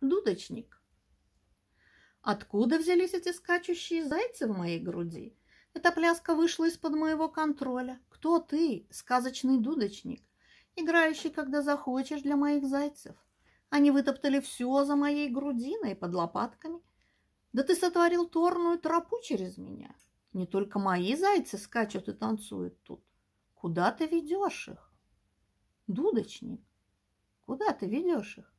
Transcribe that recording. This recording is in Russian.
дудочник. Откуда взялись эти скачущие зайцы в моей груди? Эта пляска вышла из-под моего контроля. Кто ты, сказочный дудочник, играющий, когда захочешь, для моих зайцев? Они вытоптали все за моей грудиной под лопатками. Да ты сотворил торную тропу через меня. Не только мои зайцы скачут и танцуют тут. Куда ты ведешь их? Дудочник, куда ты ведешь их?